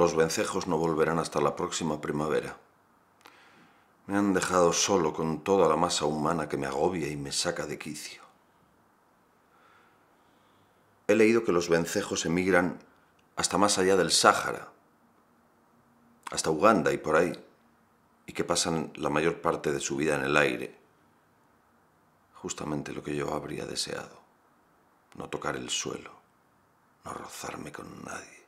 Los vencejos no volverán hasta la próxima primavera. Me han dejado solo con toda la masa humana que me agobia y me saca de quicio. He leído que los vencejos emigran hasta más allá del Sáhara, hasta Uganda y por ahí, y que pasan la mayor parte de su vida en el aire. Justamente lo que yo habría deseado, no tocar el suelo, no rozarme con nadie.